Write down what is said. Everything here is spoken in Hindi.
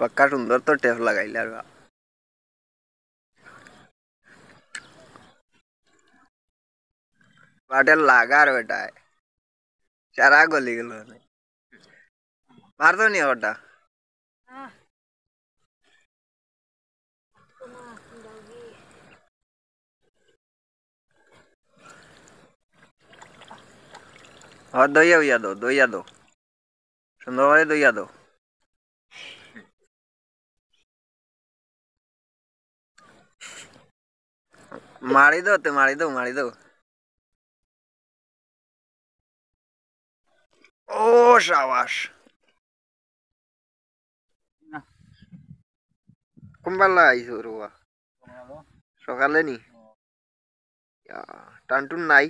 বাক্কা সুন্দর তো টেপ লাগাইলে আর বাটে লাগার বেটায় সারা গলি গেল মারতো নি ওটা और दो या दो दो या दो सुंदर वाले दो या दो মারি দাও তো মারি দাও মারি দাও ও সাবাস কোনবেলা আইছো রোয়া সকালে নি টানটুন নাই